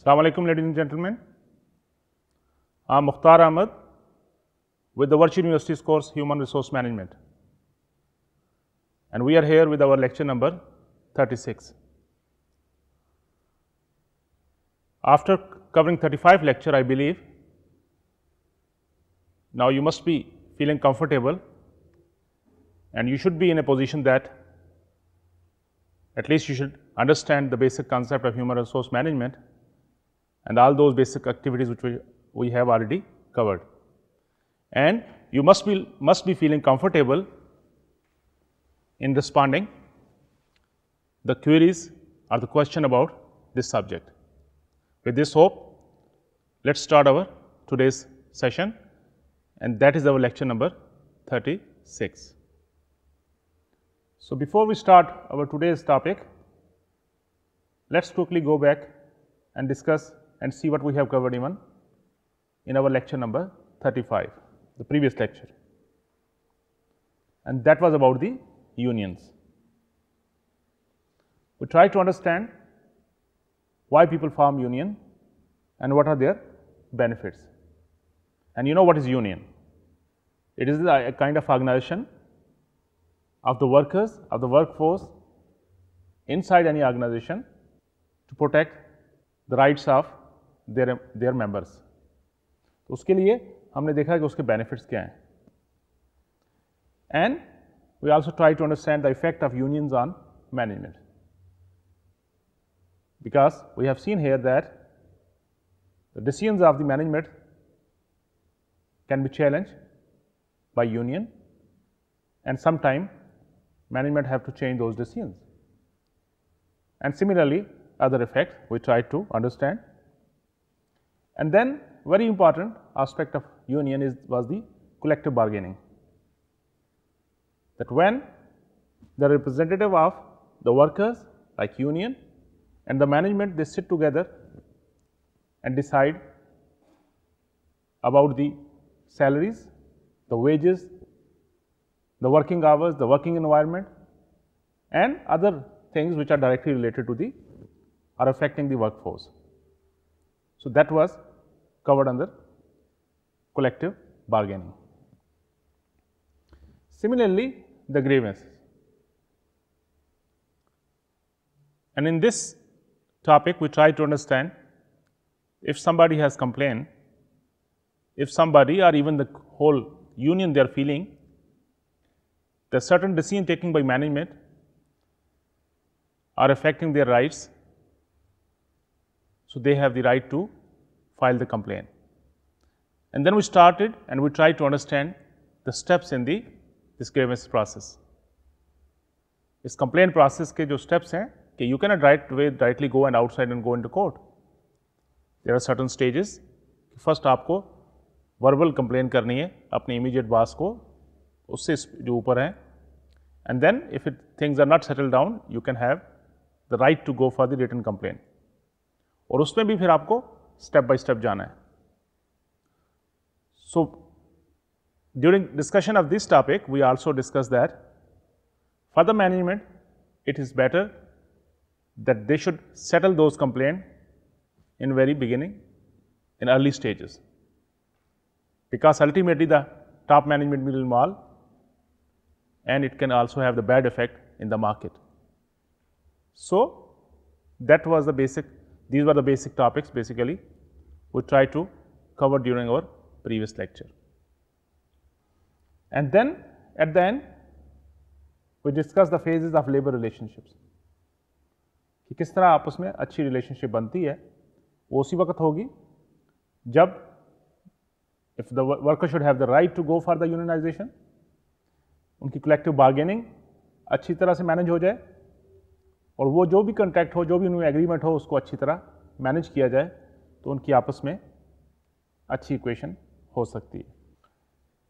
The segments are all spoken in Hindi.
Assalamu ladies and gentlemen. I am Mukhtar Ahmed with the Virtual University's course Human Resource Management. And we are here with our lecture number 36. After covering 35 lecture, I believe, now you must be feeling comfortable and you should be in a position that at least you should understand the basic concept of human resource management and all those basic activities which we, we have already covered. And you must be, must be feeling comfortable in responding the queries or the question about this subject. With this hope, let us start our today's session and that is our lecture number 36. So, before we start our today's topic, let us quickly go back and discuss and see what we have covered even in our lecture number 35, the previous lecture. And that was about the unions. We try to understand why people form union and what are their benefits. And you know what is union? It is a kind of organization of the workers, of the workforce inside any organization to protect the rights of their their members तो उसके लिए हमने देखा कि उसके बेनिफिट्स क्या हैं and we also try to understand the effect of unions on management because we have seen here that the decisions of the management can be challenged by union and sometime management have to change those decisions. And similarly, other effects we try to understand and then very important aspect of union is was the collective bargaining that when the representative of the workers like union and the management they sit together and decide about the salaries, the wages, the working hours, the working environment and other things which are directly related to the are affecting the workforce. So, that was covered under collective bargaining. Similarly, the grievances. And in this topic, we try to understand if somebody has complained, if somebody or even the whole union they are feeling, the certain decision taken by management are affecting their rights. So, they have the right to file the complaint. And then we started and we tried to understand the steps in the this grievance process. इस complaint process ke jo steps hain, कि you cannot right away directly go and outside and go into court. There are certain stages. First aapko verbal complaint karni hai, apne immediate boss ko, usse jo upar hain. and then if it, things are not settled down you can have the right to go for the written complaint. Aur usme bhi फिर aapko Step by step, जाना so during discussion of this topic we also discussed that for the management it is better that they should settle those complaint in very beginning in early stages because ultimately the top management will involve and it can also have the bad effect in the market. So, that was the basic These were the basic topics basically we try to cover during our previous lecture. And then at the end we discuss the phases of labor relationships. ki kis tarah आपस में achhi relationship banti hai wo usi waqt hogi jab if the worker should have the right to go for the unionization unki collective bargaining अच्छी तरह से मैनेज हो जाए और वो जो भी कॉन्ट्रैक्ट हो जो भी उनमें एग्रीमेंट हो उसको अच्छी तरह मैनेज किया जाए तो उनकी आपस में अच्छी इक्वेशन हो सकती है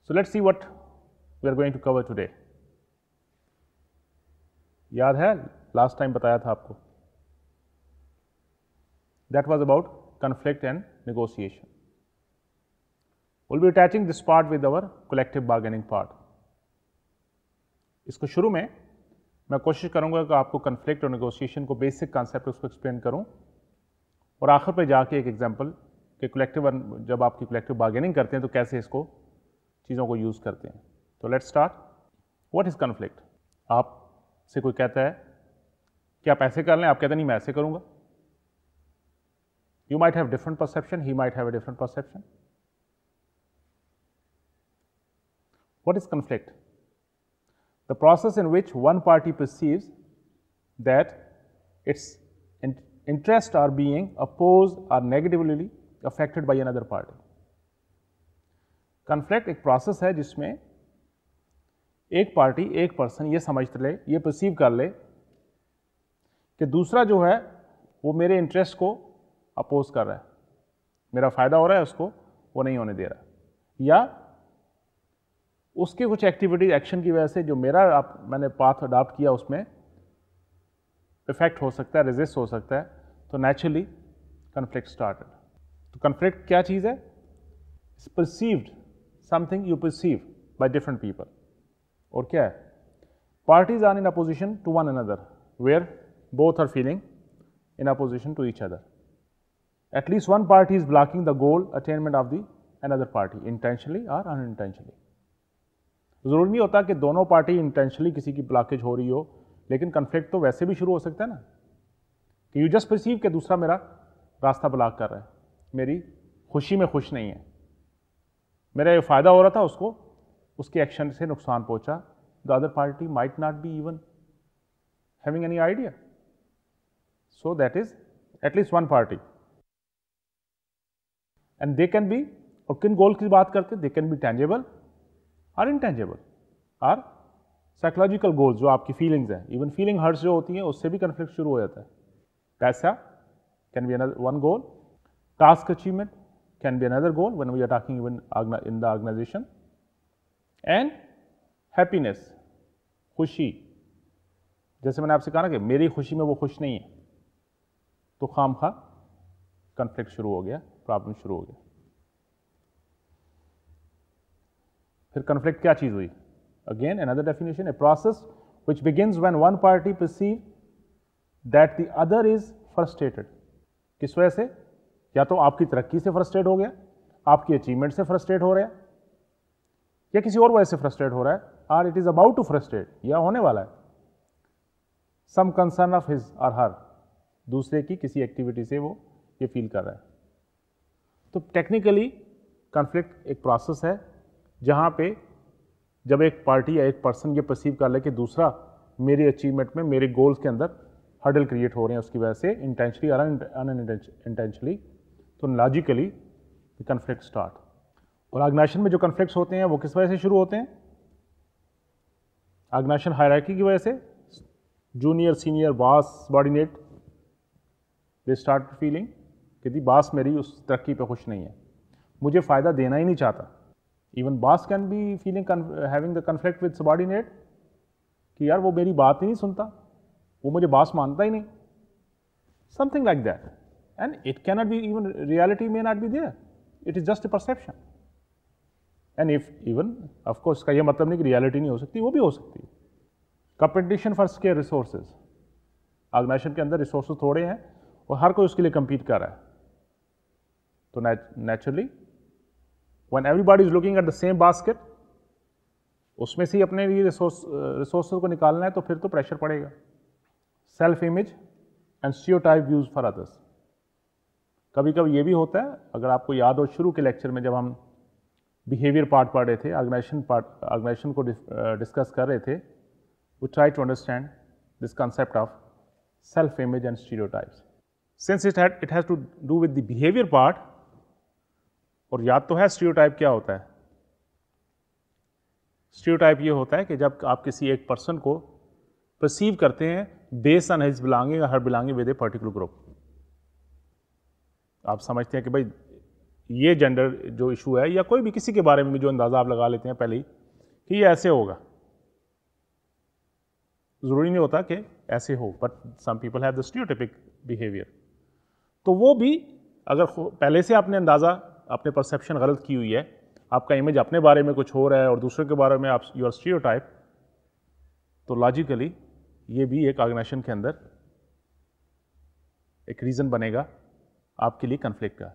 so let's see what we are going to cover today याद है लास्ट टाइम बताया था आपको that was about conflict and negotiation will be attaching this part with our collective bargaining part इसको शुरू में मैं कोशिश करूंगा कि आपको कन्फ्लिक्ट और नेगोशिएशन को बेसिक कॉन्सेप्ट उसको एक्सप्लेन करूँ और आखिर पर जाके एक एग्जाम्पल कि कलेक्टिव जब आपकी कलेक्टिव बार्गेनिंग करते हैं तो कैसे इसको चीज़ों को यूज़ करते हैं तो let's start what is conflict आप से कोई कहता है कि आप ऐसे कर लें आप कहते नहीं मैं ऐसे करूँगा you might have different perception he might have a different perception what is conflict the process in which one party perceives that its in interests are being opposed or negatively affected by another party. Conflict एक प्रोसेस है जिसमें एक पार्टी एक पर्सन ये समझ ले ये परसीव कर ले कि दूसरा जो है वो मेरे इंटरेस्ट को अपोज कर रहा है मेरा फ़ायदा हो रहा है उसको वो नहीं होने दे रहा या उसके कुछ एक्टिविटीज एक्शन की वजह से जो मेरा आप मैंने पाथ अडॉप्ट किया उसमें इफेक्ट हो सकता है रेजिस्ट हो सकता है तो नेचुरली कन्फ्लिक्ट स्टार्ट तो कन्फ्लिक्ट क्या चीज़ है perceived something you perceive by different people और क्या है parties are in opposition to one other where both are feeling in opposition to each other at least one party is blocking the goal attainment of the an other party intentionally और अन इंटेंशनली ज़रूरी नहीं होता कि दोनों पार्टी इंटेंशनली किसी की ब्लॉकेज हो रही हो लेकिन कन्फ्लिक्ट तो वैसे भी शुरू हो सकता है ना कि यू जस्ट परसीव कि दूसरा मेरा रास्ता ब्लॉक कर रहा है मेरी खुशी में खुश नहीं है मेरा ये फ़ायदा हो रहा था उसको उसके एक्शन से नुकसान पहुंचा the other party might not be even having any idea so that is at least one party and they can be और किन गोल की बात करते they can be tangible or intangible or psychological goals जो आपकी फीलिंग्स हैं इवन फीलिंग हर्ट्स जो होती हैं उससे भी कन्फ्लिक्ट शुरू हो जाता है पैसा can be another one goal task achievement can be another goal one we are talking even in the organization and happiness खुशी जैसे मैंने आपसे कहा ना कि मेरी खुशी में वो खुश नहीं है तो खाम खा कन्फ्लिक्ट शुरू हो गया प्रॉब्लम शुरू हो गया फिर कन्फ्लिक्ट क्या चीज़ हुई again an other definition a process which begin when one party perceive that the other is frustrated किस वजह से या तो आपकी तरक्की से फ्रस्ट्रेट हो गया आपकी अचीवमेंट से फ्रस्ट्रेट हो रहा है या किसी और वजह से फ्रस्ट्रेट हो रहा है or it is about to frustrate या होने वाला है some concern of his or her दूसरे की किसी एक्टिविटी से वो ये फील कर रहा है तो टेक्निकली कॉन्फ्लिक्ट एक प्रोसेस है जहाँ पे जब एक पार्टी या एक पर्सन ये परसीव कर ले कि दूसरा मेरी अचीवमेंट में मेरे गोल्स के अंदर हडल क्रिएट हो रहे हैं उसकी वजह से इंटेंशली और इंटेंशली तो लॉजिकली कन्फ्लिक्ट स्टार्ट और आग्नाशन में जो कन्फ्लिक्ट होते हैं वो किस वजह से शुरू होते हैं आग्नाशन हायरकी की वजह से जूनियर सीनियर बास बॉर्डिनेट दे स्टार्ट फीलिंग कि बास मेरी उस तरक्की पे खुश नहीं है मुझे फ़ायदा देना ही नहीं चाहता even boss can be feeling having the conflict with subordinate कि यार वो मेरी बात ही नहीं सुनता वो मुझे बॉस मानता ही नहीं something like that and it not be even reality may not be there it is just a perception and if even of course इसका यह मतलब नहीं कि रियलिटी नहीं हो सकती वो भी हो सकती है competition for scarce resources organization के अंदर रिसोर्सेज थोड़े हैं और हर कोई उसके लिए कम्पीट कर रहा है तो naturally when everybody is looking at the same basket उसमें से ही अपने लिए रिसोर्स रिसोर्स को निकालना है तो फिर तो प्रेशर पड़ेगा self image and stereotype views for others कभी कभी ये भी होता है अगर आपको याद हो शुरू के लेक्चर में जब हम बिहेवियर पार्ट पढ़ रहे थे ऑर्गेनाइजेशन पार्ट ऑर्गेनाइजेशन को डिस्कस कर रहे थे वो try to understand this concept of self image and stereotypes since it it has to do with the behaviour part और याद तो है स्टीरियोटाइप क्या होता है स्टीरियोटाइप ये होता है कि जब आप किसी एक पर्सन को परसीव करते हैं based on his belonging her belonging with a particular group आप समझते हैं कि भाई ये जेंडर जो इशू है या कोई भी किसी के बारे में भी जो अंदाज़ा आप लगा लेते हैं पहले ही कि ये ऐसे होगा ज़रूरी नहीं होता कि ऐसे हो but some people have the stereotypic behaviour तो वो भी अगर पहले से आपने अंदाज़ा आपने परसेप्शन गलत की हुई है आपका इमेज अपने बारे में कुछ हो रहा है और दूसरों के बारे में आप योर स्टीरियो टाइप तो लॉजिकली ये भी एक ऑर्गेनाइजेशन के अंदर एक रीज़न बनेगा आपके लिए कन्फ्लिक्ट का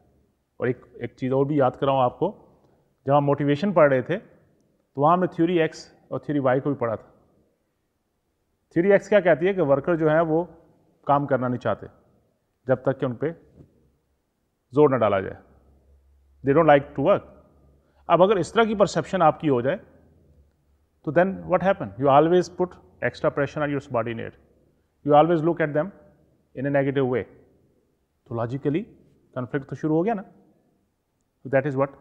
और एक एक चीज़ और भी याद कराऊँ आपको जब हम मोटिवेशन पढ़ रहे थे तो वहाँ हमने थ्योरी एक्स और थ्योरी वाई को भी पढ़ा था थ्योरी एक्स क्या कहती है कि वर्कर जो हैं वो काम करना नहीं चाहते जब तक कि उन पर जोर ना डाला जाए they don't like to work अब अगर इस तरह की परसेप्शन आपकी हो जाए तो then what happen you always put extra pressure on your subordinate you always look at them in a negative way तो लॉजिकली कन्फ्लिक्ट तो शुरू हो गया ना तो that is what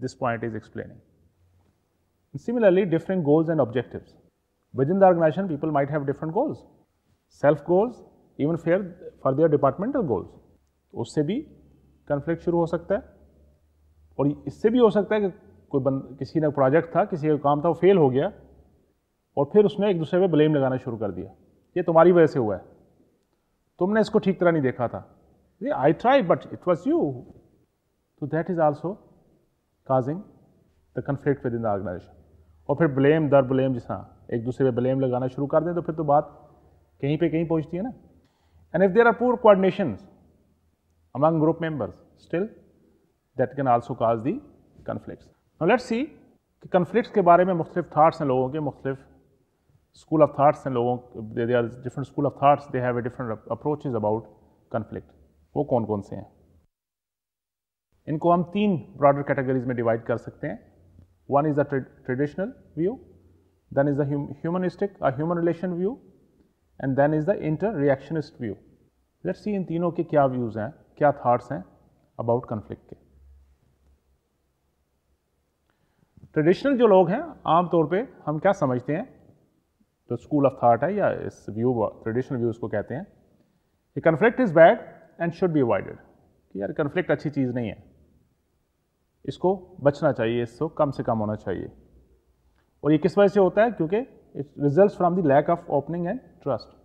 this point is explaining similarly different goals and objective within the organization people might have different goals self goals even fair for their departmental goals उससे भी कन्फ्लिक्ट शुरू हो सकता है और इससे भी हो सकता है कि कोई बंद किसी का प्रोजेक्ट था किसी का काम था वो फेल हो गया और फिर उसने एक दूसरे पे ब्लेम लगाना शुरू कर दिया ये तुम्हारी वजह से हुआ है तुमने इसको ठीक तरह नहीं देखा था ये I try but it was you तो that is also causing the conflict within the organization और फिर ब्लेम दर ब्लेम जिस हाँ एक दूसरे पे ब्लेम लगाना शुरू कर दें तो फिर तो बात कहीं पे कहीं पहुंचती है ना and if there are poor coordination among group members still that can also cause the conflicts. Now let's see कि conflicts के बारे में मुख्तलिफ थाट्स हैं लोगों के मुख्तलिफ स्कूल ऑफ थाट्स हैं लोगों they are different school of thoughts they have a different approaches about conflict वो कौन कौन से हैं इनको हम तीन ब्रॉडर कैटेगरीज में डिवाइड कर सकते हैं one is a traditional view then is a humanistic a human relation view and then is the interactionist view let's see इन तीनों के क्या व्यूज़ हैं क्या थाट्स हैं अबाउट कन्फ्लिक्ट के ट्रेडिशनल जो लोग हैं आम तौर पे हम क्या समझते हैं तो स्कूल ऑफ थाट है या इस व्यू ट्रेडिशनल व्यू उसको कहते हैं कि conflict is bad and should be avoided कि यार कन्फ्लिक्ट अच्छी चीज़ नहीं है इसको बचना चाहिए इसको कम से कम होना चाहिए और ये किस वजह से होता है क्योंकि it result from the lack of opening and trust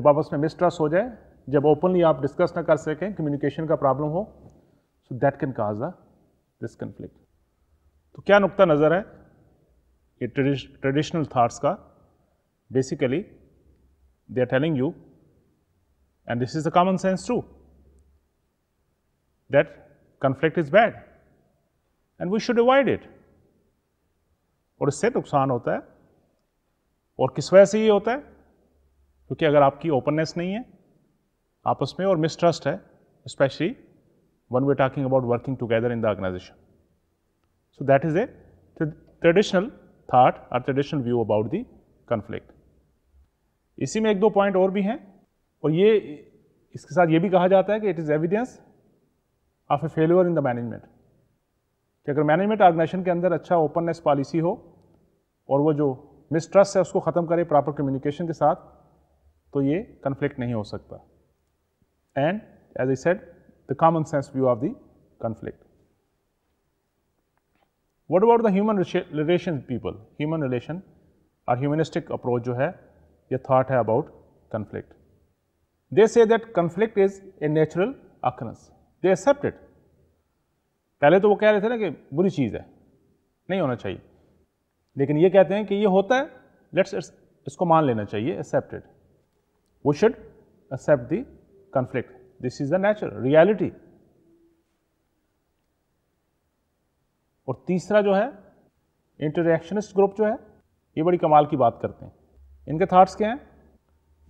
जब आपस में मिसट्रस्ट हो जाए जब ओपनली आप डिस्कस ना कर सकें कम्युनिकेशन का प्रॉब्लम हो so that can cause the this conflict तो क्या नुकता नज़र है ये ट्रेडिशनल थाट्स का basically they are telling you and this is the common sense true that conflict is bad and we should avoid it और इससे नुकसान होता है और किस वजह से ये होता है क्योंकि अगर आपकी ओपननेस नहीं है आपस में और मिसट्रस्ट है specially one way talking about working together in the organization So, that is a traditional thought or traditional view about the conflict. इसी में एक दो पॉइंट और भी हैं और ये इसके साथ ये भी कहा जाता है कि it is evidence of a failure in the management कि अगर मैनेजमेंट ऑर्गेनाइजेशन के अंदर अच्छा ओपननेस पॉलिसी हो और वो जो मिसट्रस्ट है उसको ख़त्म करे प्रॉपर कम्युनिकेशन के साथ तो ये कन्फ्लिक्ट नहीं हो सकता and as A said the common sense view of the conflict what about the human relation people human relation और ह्यूमनिस्टिक अप्रोच जो है ये थाट है about conflict they say that conflict is a natural occurrence they accepted पहले तो वो कह रहे थे ना कि बुरी चीज़ है नहीं होना चाहिए लेकिन ये कहते हैं कि ये होता है लेट्स इसको मान लेना चाहिए एक्सेप्टेड वो should accept the conflict this is the natural reality और तीसरा जो है इंटरक्शनिस्ट ग्रुप जो है ये बड़ी कमाल की बात करते हैं इनके थाट्स क्या हैं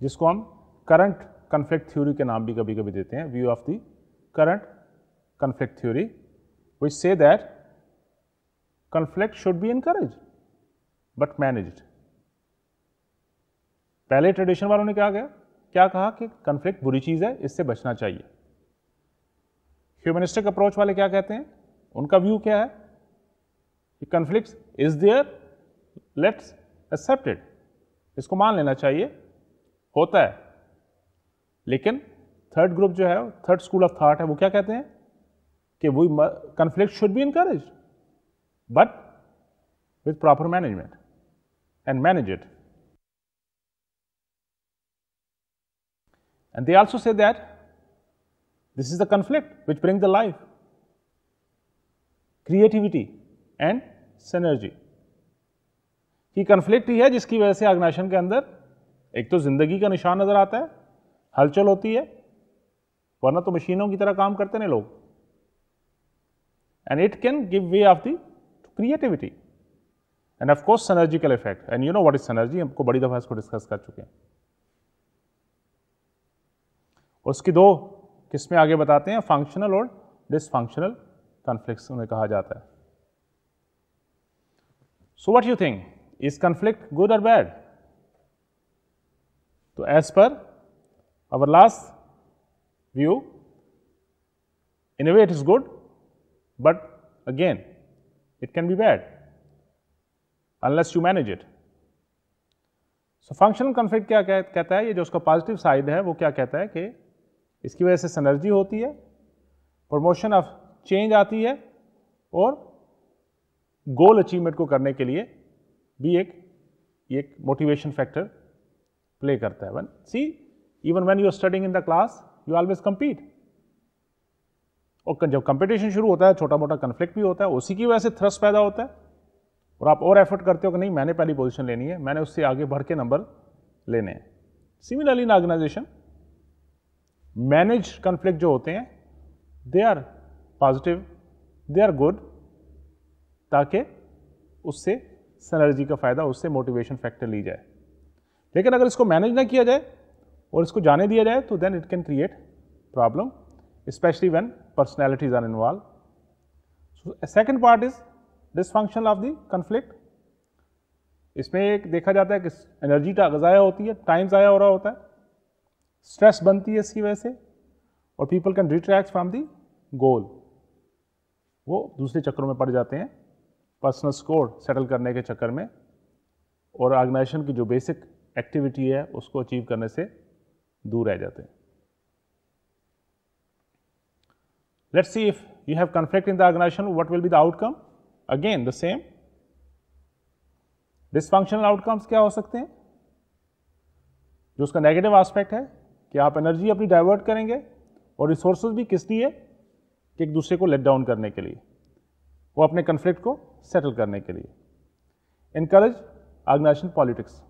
जिसको हम करंट कन्फ्लिक्ट थ्योरी के नाम भी कभी कभी देते हैं view of the current conflict theory which say that conflict should be encouraged but manage पहले ट्रेडिशन वालों ने क्या कहा क्या कहा कि कन्फ्लिक्ट बुरी चीज़ है इससे बचना चाहिए ह्यूमनिस्टिक अप्रोच वाले क्या कहते हैं उनका व्यू क्या है कि conflict is there let's accepted इसको मान लेना चाहिए होता है लेकिन थर्ड ग्रुप जो है थर्ड स्कूल ऑफ थाट है वो क्या कहते हैं कि we conflict should be encourage but with proper management and manage it And they also say that this is the conflict which brings the life, creativity and synergy की कन्फ्लिक्ट ही है जिसकी वजह से अग्नाशन के अंदर एक तो जिंदगी का निशान नजर आता है हलचल होती है वरना तो मशीनों की तरह काम करते ना लोग and it can give way of the creativity and of course synergical effect and you know what is synergy हमको बड़ी दफा इसको डिस्कस कर चुके हैं उसकी दो किस्में आगे बताते हैं फंक्शनल और डिसफंक्शनल कॉन्फ्लिक्ट्स उन्हें कहा जाता है so what you think is conflict good और बैड तो as per our last view in a way it is good but again it can be bad unless you manage it so functional conflict क्या कहता है ये जो उसका पॉजिटिव साइड है वो क्या कहता है कि इसकी वजह से सनर्जी होती है प्रमोशन ऑफ चेंज आती है और गोल अचीवमेंट को करने के लिए भी एक ये एक मोटिवेशन फैक्टर प्ले करता है one see even when you are studying in the class you always compete और जब कंपटीशन शुरू होता है छोटा मोटा कन्फ्लिक्ट भी होता है उसी की वजह से थ्रस्ट पैदा होता है और आप और एफर्ट करते हो कि नहीं मैंने पहली पोजिशन लेनी है मैंने उससे आगे बढ़ के नंबर लेने हैं similarly in organization manage conflict जो होते हैं they are positive they are good ताकि उससे सनर्जी का फ़ायदा उससे मोटिवेशन फैक्टर ली जाए लेकिन अगर इसको मैनेज ना किया जाए और इसको जाने दिया जाए तो then it can create problem specially when personalities are involve so second part is dysfunction of the conflict इसमें एक देखा जाता है कि एनर्जी का ज़ाया होती है टाइम ज़ाया हो रहा होता है स्ट्रेस बनती है इसकी वजह से और people can retract from the goal वो दूसरे चक्रों में पड़ जाते हैं पर्सनल स्कोर सेटल करने के चक्कर में और ऑर्गेनाइजेशन की जो बेसिक एक्टिविटी है उसको अचीव करने से दूर रह जाते हैं let's see if you have conflict in the organization what will be the outcome again the same dysfunctional outcomes क्या हो सकते हैं जो उसका नेगेटिव आस्पेक्ट है कि आप एनर्जी अपनी डाइवर्ट करेंगे और रिसोर्सेज भी किस लिए कि एक दूसरे को लेट डाउन करने के लिए वो अपने कन्फ्लिक्ट को सेटल करने के लिए इनक्रेज आर्गनाइजेशन पॉलिटिक्स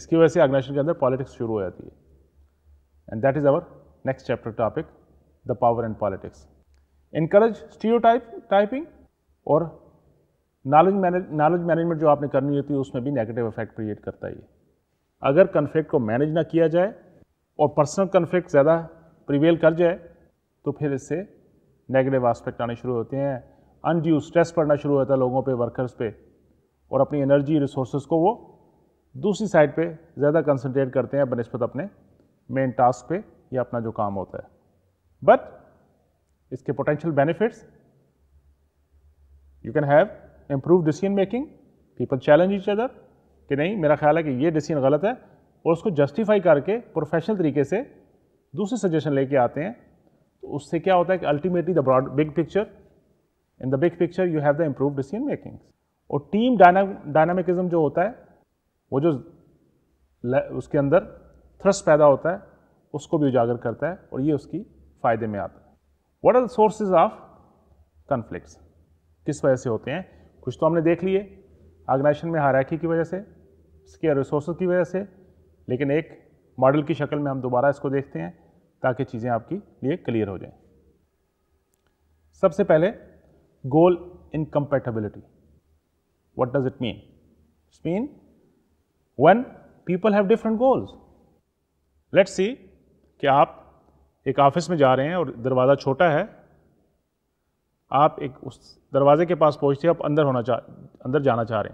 इसकी वजह से आर्गनाइजेशन के अंदर पॉलिटिक्स शुरू हो जाती है and that is our next chapter topic the power and politics increase stereotyping और नॉलेज नॉलेज मैनेजमेंट जो आपने करनी होती है उसमें भी नेगेटिव इफेक्ट क्रिएट करता है अगर कन्फ्लिक्ट को मैनेज ना किया जाए और पर्सनल कन्फ्लिक्ट ज़्यादा प्रिवेल कर जाए तो फिर इससे नेगेटिव आस्पेक्ट आने शुरू होते हैं अनड्यू स्ट्रेस पड़ना शुरू होता है लोगों पे वर्कर्स पे और अपनी एनर्जी रिसोर्स को वो दूसरी साइड पे ज़्यादा कंसनट्रेट करते हैं बनस्पत अपने मेन टास्क पे या अपना जो काम होता है बट इसके potential benefits you can have improve decision making people challenge each other कि नहीं मेरा ख्याल है कि ये डिसीजन गलत है और उसको जस्टिफाई करके प्रोफेशनल तरीके से दूसरे सजेशन लेके आते हैं तो उससे क्या होता है कि ultimately the broad big picture in the big picture you have the improve decision makings और टीम डायनामिकिज्म जो होता है वो जो उसके अंदर थ्रस्ट पैदा होता है उसको भी उजागर करता है और ये उसकी फ़ायदे में आता है what are the sources of conflicts किस वजह से होते हैं कुछ तो हमने देख लिए ऑर्गेनाइजेशन में हराखी की वजह से इसके रिसोर्स की वजह से लेकिन एक मॉडल की शक्ल में हम दोबारा इसको देखते हैं ताकि चीज़ें आपकी लिए क्लियर हो जाएं सबसे पहले goal incompatibility. What does it mean? It means when people have different goals. Let's see कि आप एक ऑफिस में जा रहे हैं और दरवाज़ा छोटा है आप एक उस दरवाजे के पास पहुंचते आप अंदर होना चाह अंदर जाना चाह रहे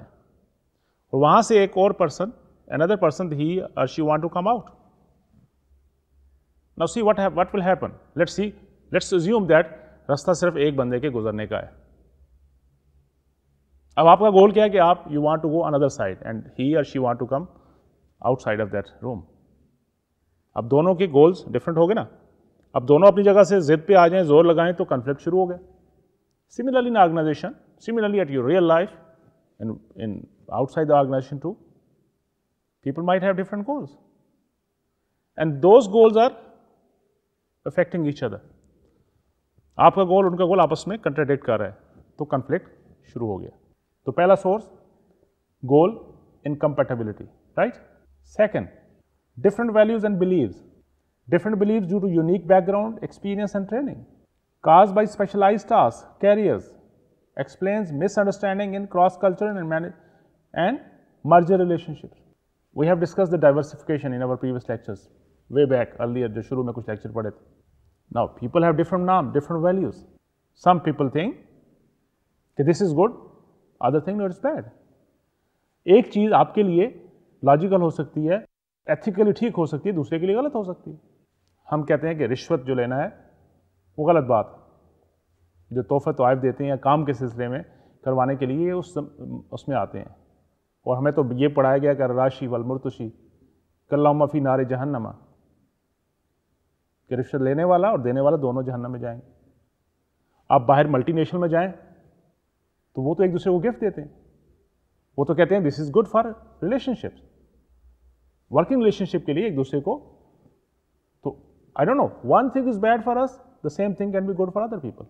another person he or she want to come out now see what what will happen let's see let's assume that रास्ता सिर्फ एक बंदे के गुजरने का है अब आपका गोल क्या है कि आप you want to go another side and he और she want to come outside of that room अब दोनों के गोल्स डिफरेंट हो गए ना अब दोनों अपनी जगह से जिद पे आ जाएं जोर लगाएं तो कन्फ्लिक्ट शुरू हो गया similarly in organization similarly at your real life in in outside the organization two people might have different goals and those goals are affecting each other आपका गोल उनका गोल आपस में कंट्राडिक्ट कर रहा है तो कंफ्लिक्ट शुरू हो गया तो पहला source goal incompatibility right second different values and believe different believe due to unique background experience and training cause by specialize task careers explain misunderstanding in cross culture and and merger relationship we have discuss the diversification in our previous lectures way back earlier जो शुरू में कुछ लेक्चर पढ़े थे Now, people have different norms, different values. Some people think कि this is good other thing it's bad एक चीज आपके लिए लॉजिकल हो सकती है एथिकली ठीक हो सकती है दूसरे के लिए गलत हो सकती है हम कहते हैं कि रिश्वत जो लेना है वो गलत बात जो तोहफे तोहफ देते हैं या काम के सिलसिले में करवाने के लिए उस उसमें आते हैं और हमें तो ये पढ़ाया गया कि राशि वलमुरतशी कल्लाफी नारे जहन्नमा कि रिश्वत लेने वाला और देने वाला दोनों जहन्नम में जाएंगे आप बाहर मल्टीनेशनल में जाएं तो वो तो एक दूसरे को गिफ्ट देते हैं वो तो कहते हैं this is good for relationship working relationship के लिए एक दूसरे को तो I don't know one thing is bad for us the same thing can be good for other people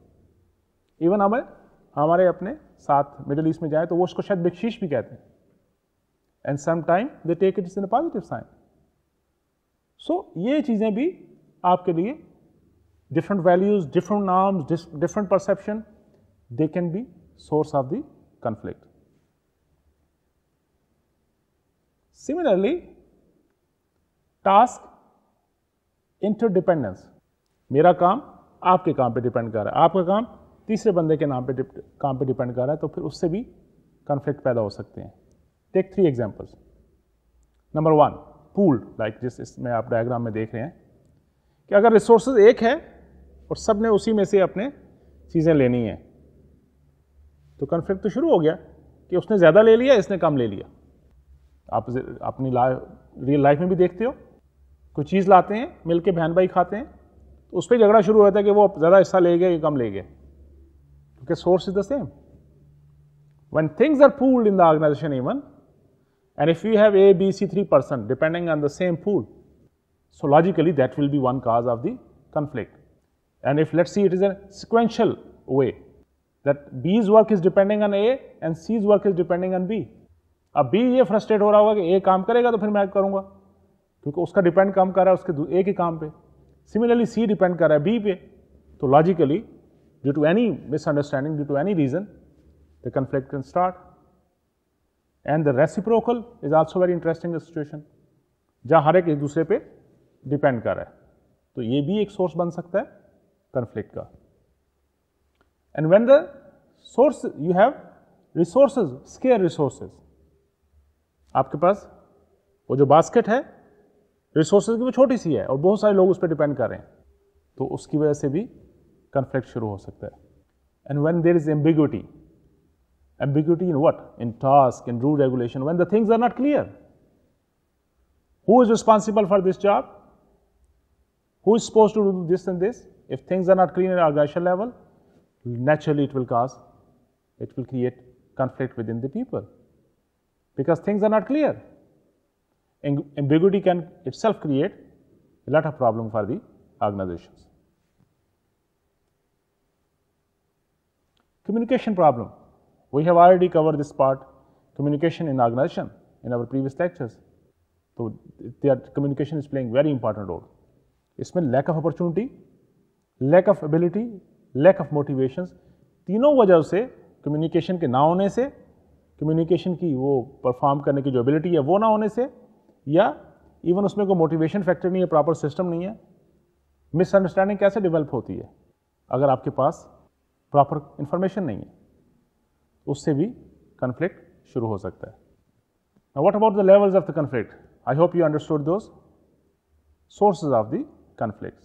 even हमें हमारे अपने साथ मिडल ईस्ट में जाए तो वो उसको शायद बख्शीश भी कहते हैं and some time they take it is in positive sign so ये चीज़ें भी आपके लिए वैल्यूज डिफरेंट नाम different perception they can be source of of conflict similarly task interdependence मेरा काम आपके काम पे डिपेंड कर रहा है आपका काम तीसरे बंदे के नाम पे काम पे डिपेंड कर रहा है तो फिर उससे भी कंफ्लिक्ट पैदा हो सकते हैं take three examples number one pool like जिस इसमें आप डायग्राम में देख रहे हैं कि अगर रिसोर्सेज एक है और सब ने उसी में से अपने चीज़ें लेनी है तो कन्फ्लिक्ट तो शुरू हो गया कि उसने ज़्यादा ले लिया इसने कम ले लिया आप अपनी रियल लाइफ में भी देखते हो कोई चीज़ लाते हैं मिल के बहन भाई खाते हैं तो उस पर झगड़ा शुरू होता है कि वो ज़्यादा हिस्सा ले गया या कम ले गया क्योंकि source is the same one things are pooled in the organization even and if you have A B C three person depending on the same pooled So logically that will be one cause of the conflict. And if let's see it is a sequential way that B's work is depending on A and C's work is depending on B. Now B is frustrated that A will work, then I will do it. Because it is depending on A's work. Similarly, C depends on B. So logically, due to any misunderstanding, due to any reason, the conflict can start. And the reciprocal is also very interesting the situation. Where each other is depend कर रहा है तो ये भी एक सोर्स बन सकता है कन्फ्लिक्ट का and when the source you have resources scarce resources आपके पास वो जो बास्केट है रिसोर्सेज की वो छोटी सी है और बहुत सारे लोग उस पर डिपेंड कर रहे हैं तो उसकी वजह से भी कन्फ्लिक्ट शुरू हो सकता है and when there is ambiguity ambiguity in what in task in rule regulation when the things are not clear who is responsible for this job Who is supposed to do this and this? If things are not clean at organizational level, naturally it will cause, it will create conflict within the people because things are not clear. Ambiguity can itself create a lot of problem for the organizations. Communication problem. We have already covered this part, communication in organization in our previous lectures. So, their communication is playing very important role. इसमें lack of opportunity lack of ability lack of motivation तीनों वजह से कम्युनिकेशन के ना होने से कम्युनिकेशन की वो परफॉर्म करने की जो एबिलिटी है वो ना होने से या इवन उसमें कोई मोटिवेशन फैक्टर नहीं है प्रॉपर सिस्टम नहीं है मिसअंडरस्टैंडिंग कैसे डेवलप होती है अगर आपके पास प्रॉपर इंफॉर्मेशन नहीं है उससे भी कन्फ्लिक्ट शुरू हो सकता है what about the levels of the conflict I hope you understood those sources of the conflict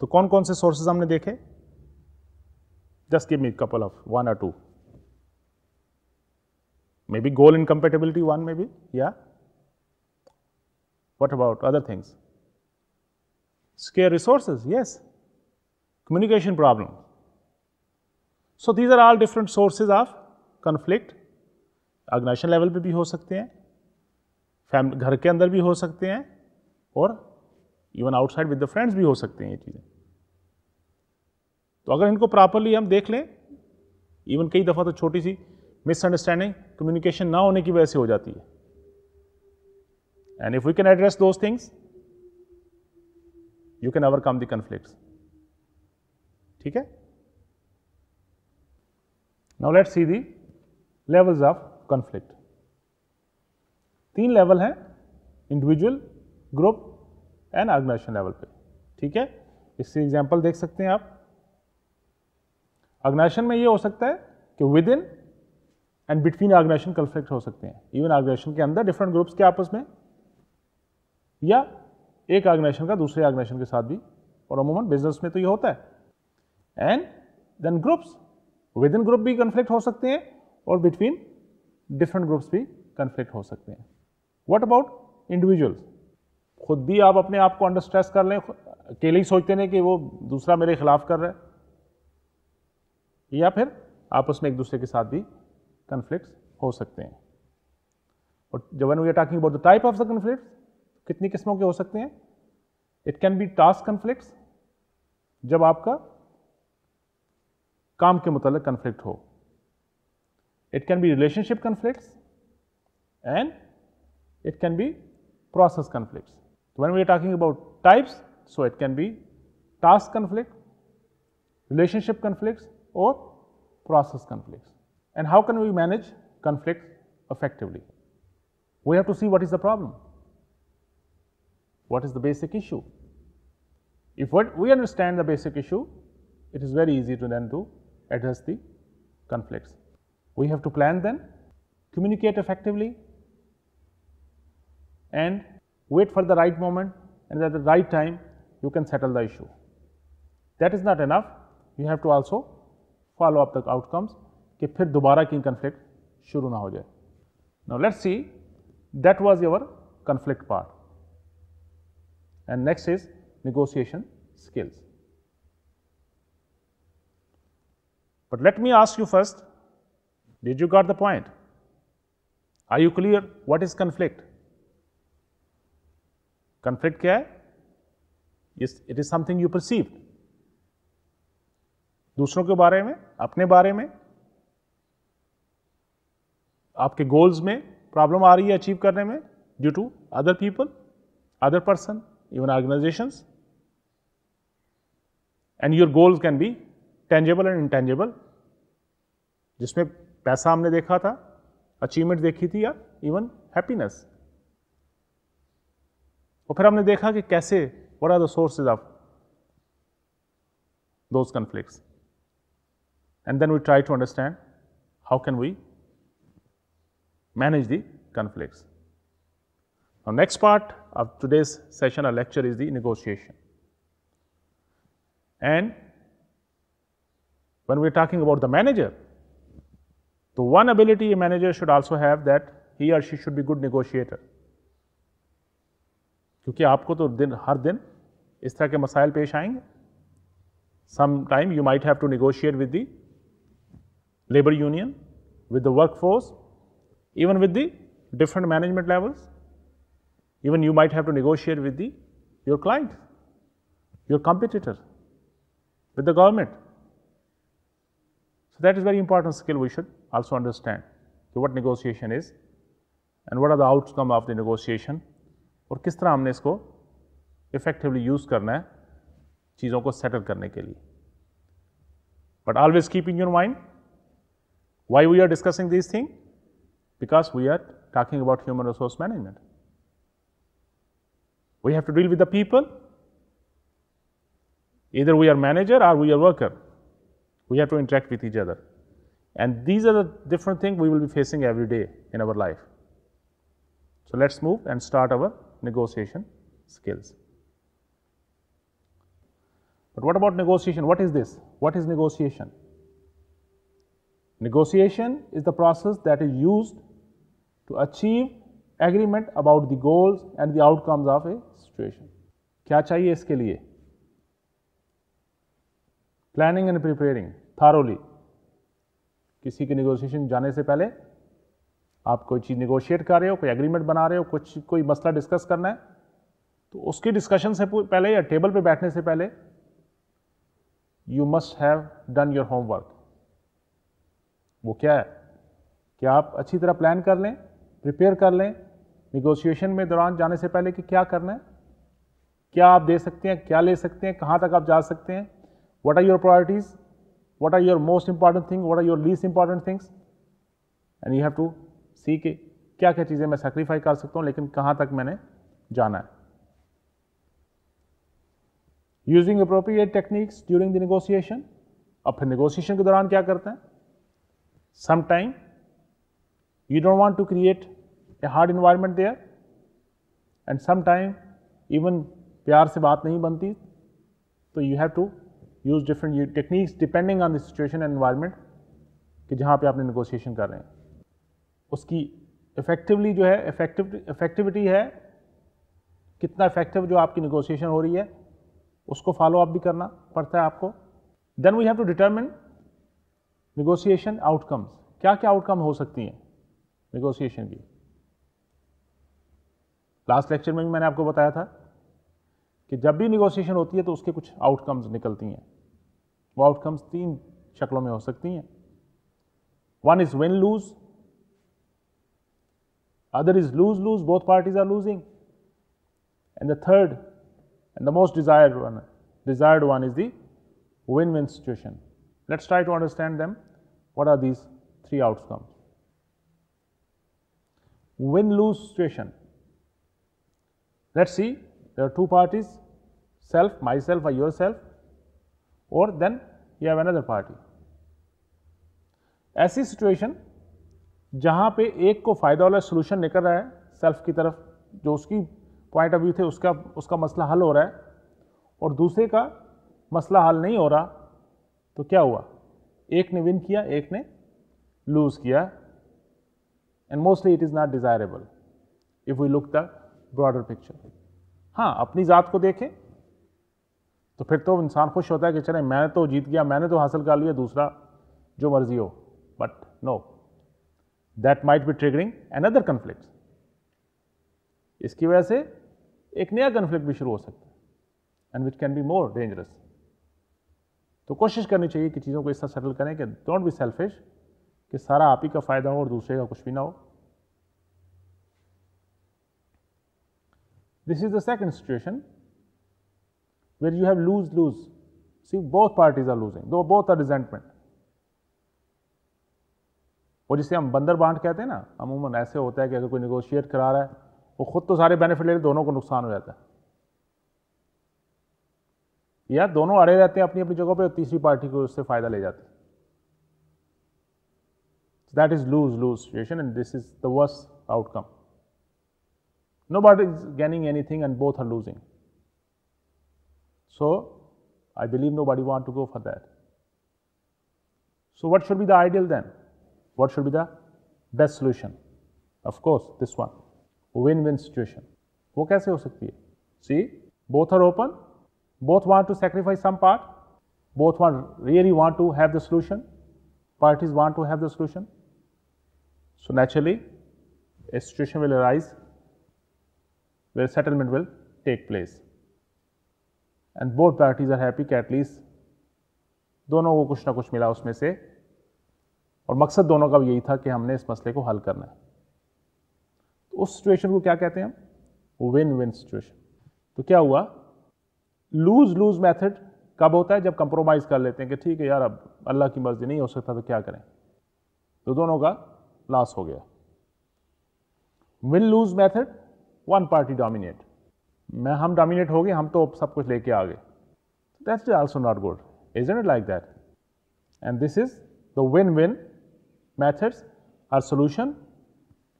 तो कौन कौन से सोर्सेज हमने देखे just give me couple of one or two maybe goal incompatibility one maybe या what about other things scarce resources yes communication problem so these are all different sources of conflict national level पे भी हो सकते हैं फैमिली घर के अंदर भी हो सकते हैं और even outside with the friends भी हो सकते हैं ये चीज़ें तो अगर इनको प्रॉपरली हम देख लें इवन कई दफ़ा तो छोटी सी मिसअंडरस्टैंडिंग कम्युनिकेशन ना होने की वजह से हो जाती है and if we can address those things you can overcome the conflict ठीक है now let see the levels of conflict तीन लेवल हैं individual group and organization level पे ठीक है इससे एग्जांपल देख सकते हैं आप ऑर्गेनाइजेशन में ये हो सकता है कि within and between organization conflict हो सकते हैं इवन ऑर्गेनाइजेशन के अंदर डिफरेंट ग्रुप्स के आपस में या एक ऑर्गेनाइजेशन का दूसरे ऑर्गेनाइजेशन के साथ भी और अमूमन बिजनेस में तो ये होता है and then groups within group भी कन्फ्लिक्ट हो सकते हैं और बिटवीन डिफरेंट ग्रुप्स भी कन्फ्लिक्ट हो सकते हैं वट अबाउट इंडिविजुअल्स खुद भी आप अपने आप को अंडर स्ट्रेस कर लें अकेले ही सोचते नहीं कि वो दूसरा मेरे खिलाफ कर रहा है या फिर आपस में एक दूसरे के साथ भी कन्फ्लिक्ट हो सकते हैं और जब one we are talking about the type of the conflict कितनी किस्मों के हो सकते हैं it can be task conflict जब आपका काम के मुतालिक कन्फ्लिक्ट हो it can be relationship conflict and it can be process conflicts. When we are talking about types, so it can be task conflict, relationship conflicts or process conflicts. And how can we manage conflicts effectively? We have to see what is the problem, what is the basic issue. If we understand the basic issue, it is very easy to then to address the conflicts. We have to plan then, communicate effectively, and wait for the right moment and at the right time you can settle the issue. That is not enough, you have to also follow up the outcomes कि फिर दोबारा किंग कन्फ्लिक्ट शुरू ना हो जाए now let's see that was your conflict part and negotiation skills. But let me ask you first, did you got the point? Are you clear what is conflict? Conflict क्या है it is something you perceive दूसरों के बारे में अपने बारे में आपके गोल्स में प्रॉब्लम आ रही है अचीव करने में due to other people other person even organization and your goals can be tangible and intangible जिसमें पैसा हमने देखा था अचीवमेंट देखी थी या इवन हैप्पीनेस और फिर हमने देखा कि those conflicts. And then we try to understand how can we manage the conflicts. Now, next part of today's session or lecture is the negotiation. And when we are talking about the manager, the one ability a manager should also have that he or she should be good negotiator. क्योंकि आपको तो दिन हर दिन इस तरह के मसाइल पेश आएंगे some time you might have to negotiate with with the workforce, even with the different management levels. Even you might have to negotiate with the, your client, your competitor, with the government. So that is very important skill we should also understand so what negotiation is and what are the outcome of the negotiation और किस तरह हमने इसको इफ़ेक्टिवली यूज़ करना है चीज़ों को सेटल करने के लिए but always keep in your mind we are are discussing this thing because we talking about human resource management. We have to deal with the people. Either we are manager or we are worker. We have to interact with each other. And these are the different thing we will be facing every day in our life. So let's move and start our negotiation skills. But what about negotiation? What is this? What is negotiation? Negotiation is the process that is used to achieve agreement about the goals and the outcomes of a situation. Kya chahiye iske liye? Planning and preparing thoroughly. Kisi के negotiation जाने se pehle आप कोई चीज़ निगोशिएट कर रहे हो कोई एग्रीमेंट बना रहे हो कुछ कोई मसला डिस्कस करना है तो उसकी डिस्कशन से पहले या टेबल पे बैठने से पहले you must have done your homework वो क्या है कि आप अच्छी तरह प्लान कर लें प्रिपेयर कर लें निगोशिएशन में दौरान जाने से पहले कि क्या करना है क्या आप दे सकते हैं क्या ले सकते हैं कहाँ तक आप जा सकते हैं what are your priorities what are your most important thing what are your least important things and you have to see के क्या क्या चीज़ें मैं सेक्रीफाई कर सकता हूँ लेकिन कहाँ तक मैंने जाना है using appropriate techniques during the negotiation अब फिर निगोसिएशन के दौरान क्या करते हैं sometime you don't want to create a hard environment there and sometime even प्यार से बात नहीं बनती तो you have to use different techniques depending on the situation and environment कि जहाँ पे आपने निगोशिएशन कर रहे हैं उसकी इफेक्टिवली जो है इफेक्टिव इफेक्टिविटी है कितना इफेक्टिव जो आपकी निगोशिएशन हो रही है उसको फॉलो अप भी करना पड़ता है आपको then we have to determine negotiation outcomes क्या क्या आउटकम हो सकती हैं निगोशिएशन की लास्ट लेक्चर में भी मैंने आपको बताया था कि जब भी निगोशिएशन होती है तो उसके कुछ आउटकम्स निकलती हैं वो आउटकम्स तीन शक्लों में हो सकती हैं one is win lose Other is lose lose, both parties are losing. And the third and the most desired one, desired one is the win win situation. Let us try to understand them. What are these three outcomes? Win lose situation. Let us see, there are two parties self, myself, or yourself, or then you have another party. As a situation, जहाँ पे एक को फ़ायदा वाला सोल्यूशन निकल रहा है सेल्फ की तरफ जो उसकी पॉइंट ऑफ व्यू थे उसका उसका मसला हल हो रहा है और दूसरे का मसला हल नहीं हो रहा तो क्या हुआ एक ने विन किया एक ने लूज़ किया and mostly it is not desirable if we look the broader picture हाँ अपनी ज़ात को देखें तो फिर तो इंसान खुश होता है कि चले मैंने तो जीत गया मैंने तो हासिल कर लिया दूसरा जो मर्जी हो but no no. Might might be another conflict इसकी वजह से एक नया कन्फ्लिक्ट भी शुरू हो सकता है and which can be more dangerous तो कोशिश करनी चाहिए कि चीज़ों को इस तरह सेटल करें कि डोंट बी सेल्फिश कि सारा आप ही का फ़ायदा हो और दूसरे का कुछ भी ना हो this is the second situation where you have lose lose see both parties are losing दो बोथ आर रिजेंटमेंट वो जिसे हम बंदर बांट कहते हैं ना अमूमन ऐसे होता है कि अगर कोई निगोशिएट करा रहा है वो खुद तो सारे बेनिफिट ले रहे दोनों को नुकसान हो जाता है या दोनों अड़े रहते हैं अपनी अपनी जगह पर तीसरी पार्टी को उससे फायदा ले जाते that is lose lose situation and this is the worst outcome no but is gaining anything and both are losing so I believe nobody want to go for that so what should be the ideal then What should be the best solution? Of course, this one win-win situation. See, both are open, both want to sacrifice some part, both to sacrifice some part both want really parties want to have the solution. So naturally, a situation will arise where settlement will take place. And both parties are happy at least दोनों को कुछ ना कुछ मिला उसमें और मकसद दोनों का यही था कि हमने इस मसले को हल करना है तो उस सिचुएशन को क्या कहते हैं हम विन विन सिचुएशन तो क्या हुआ लूज लूज मेथड कब होता है जब कंप्रोमाइज़ कर लेते हैं कि ठीक है यार अब अल्लाह की मर्ज़ी नहीं हो सकता तो क्या करें तो दोनों का लॉस हो गया win lose method one party dominate मैं हम डोमिनेट हो गए हम तो सब कुछ लेके आ गए that's also not good is it like that and this is the win win methods are solution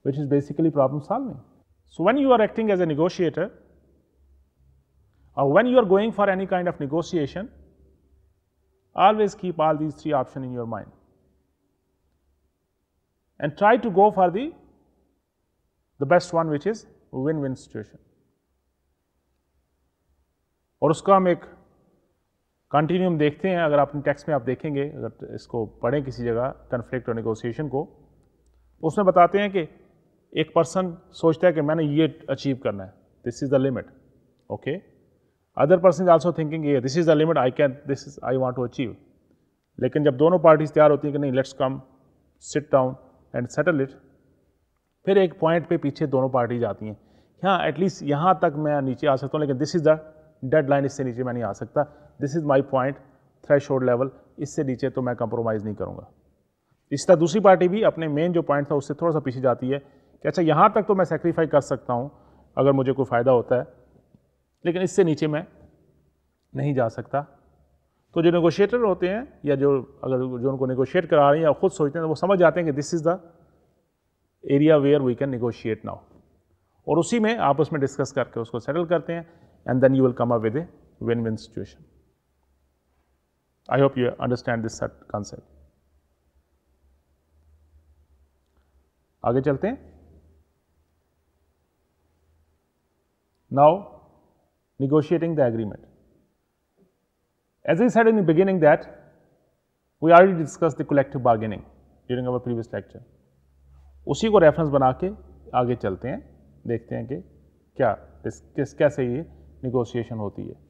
which is basically problem solving. So, when you are acting as a negotiator or when you are going for any kind of negotiation, always keep all these three options in your mind and try to go for the, the best one which is win-win situation. Or uska हम कंटिन्यू हम देखते हैं अगर आपने टेक्स्ट में आप देखेंगे अगर तो इसको पढ़ें किसी जगह कन्फ्लिक्ट और निगोसिएशन को उसमें बताते हैं कि एक पर्सन सोचता है कि मैंने ये अचीव करना है this is the limit okay other person is also thinking ये this is the limit I can this is I want to achieve लेकिन जब दोनों पार्टीज तैयार होती हैं कि नहीं let's come sit down and settle it फिर एक पॉइंट पे पीछे दोनों पार्टीज आती हैं हाँ एटलीस्ट यहाँ तक मैं नीचे आ सकता हूँ लेकिन this is the deadline इससे नीचे मैं नहीं आ सकता this is my point threshold level इससे नीचे तो मैं कंप्रोमाइज़ नहीं करूँगा इस तरह दूसरी पार्टी भी अपने मेन जो पॉइंट था उससे थोड़ा सा पीछे जाती है कि अच्छा यहाँ तक तो मैं सेक्रीफाई कर सकता हूँ अगर मुझे कोई फ़ायदा होता है लेकिन इससे नीचे मैं नहीं जा सकता तो जो नेगोशिएटर होते हैं या जो अगर जो उनको नेगोशिएट करा रहे हैं या खुद सोचते हैं तो वो समझ जाते हैं कि this is the area where we can negotiate now और उसी में आप उसमें डिस्कस करके उसको सेटल करते हैं and then you will come up with a win win situation I hope you understand this set concept. आगे चलते हैं now negotiating the agreement as A said in beginning that we are discuss the collective bargaining during our previous lecture उसी को रेफरेंस बना के आगे चलते हैं देखते हैं कि क्या किस कैसे ये निगोशिएशन होती है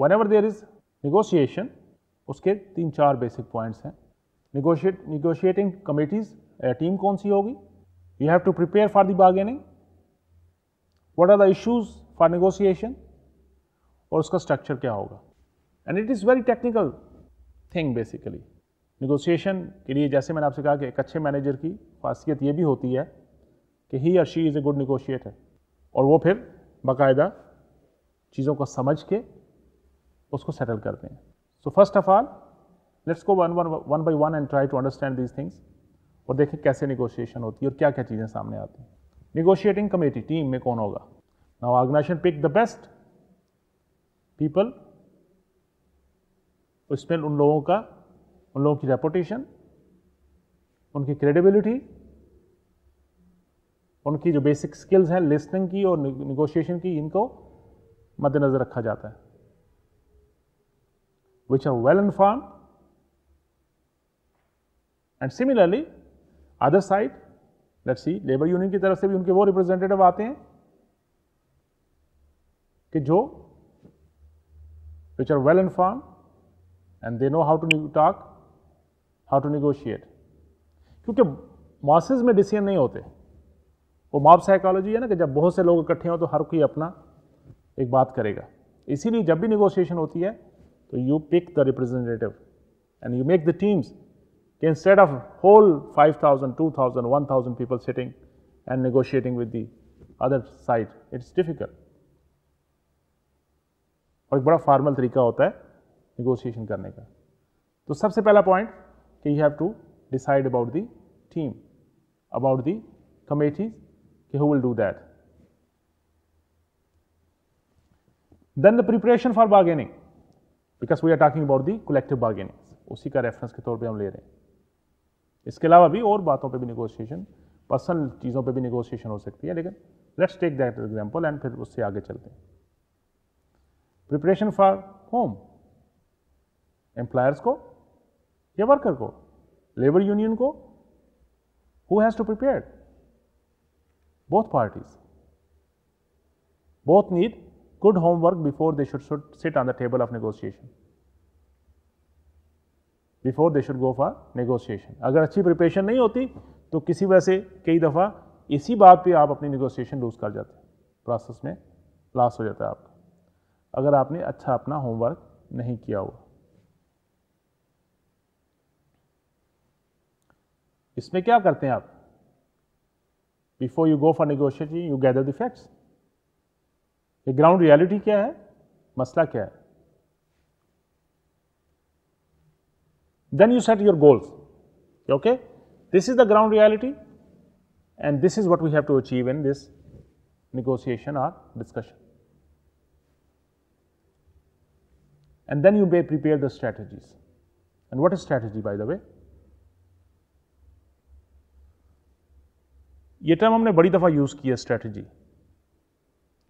whenever there is negotiation उसके तीन चार बेसिक पॉइंट्स हैं निगोशिएट निगोशिएटिंग कमेटीज़ टीम कौन सी होगी you have to prepare for the bargaining what are the issues for negotiation और उसका स्ट्रक्चर क्या होगा and it is very technical thing basically negotiation के लिए जैसे मैंने आपसे कहा कि एक अच्छे मैनेजर की खासियत ये भी होती है कि ही और she is a good negotiator और वो फिर बाकायदा चीज़ों को समझ के उसको सेटल करते हैं so first of all let's go one one one by one and try to understand these things और देखें कैसे निगोशिएशन होती है और क्या क्या चीज़ें सामने आती हैं निगोशिएटिंग कमेटी टीम में कौन होगा now organization pick the best people उसमें उन लोगों का उन लोगों की रेपुटेशन उनकी क्रेडिबिलिटी उनकी जो बेसिक स्किल्स हैं लिस्निंग की और निगोशिएशन की इनको मद्देनज़र रखा जाता है which are well informed and similarly other side let see labour union की तरफ से भी उनके वो रिप्रेजेंटेटिव आते हैं कि जो which are well inform and they know how to talk how to negotiate क्योंकि मॉसेज में डिसीजन नहीं होते वो मॉब साइकोलॉजी है ना कि जब बहुत से लोग इकट्ठे हों तो हर कोई अपना एक बात करेगा इसीलिए जब भी निगोशिएशन होती है So you pick the representative and you make the teams. Instead of whole 5,000, 2,000, 1,000 people sitting and negotiating with the other side, it's difficult. और एक बड़ा फॉर्मल तरीका होता है निगोशिएशन करने का तो सबसे पहला पॉइंट कि you have to decide about the team about the committees कि who will do that then the preparation for bargaining because we are talking about the collective bargaining उसी का रेफरेंस के तौर पे हम ले रहे हैं इसके अलावा भी और बातों पे भी निगोशिएशन पर्सनल चीज़ों पे भी निगोशिएशन हो सकती है लेकिन लेट्स टेक दैट एग्जाम्पल एंड फिर उससे आगे चलते हैं प्रिपरेशन फॉर होम एम्प्लायर्स को या वर्कर को लेबर यूनियन को who has to prepare both parties both need good homework before they should should sit on the table of negotiation before they should go for negotiation अगर अच्छी प्रिपरेशन नहीं होती तो किसी वजह से कई दफ़ा इसी बात पे आप अपनी नेगोशिएशन लूज़ कर जाते हैं प्रोसेस में लॉस हो जाता है आपका अगर आपने अच्छा अपना होमवर्क नहीं किया हुआ इसमें क्या करते हैं आप before you go for negotiation you gather the facts ये ग्राउंड रियलिटी क्या है मसला क्या है then you set your goals okay this is the ground reality and this is what we have to achieve in this negotiation or discussion and then you may prepare the strategies and what is strategy by the way ये टर्म हमने बड़ी दफ़ा यूज़ की है स्ट्रेटजी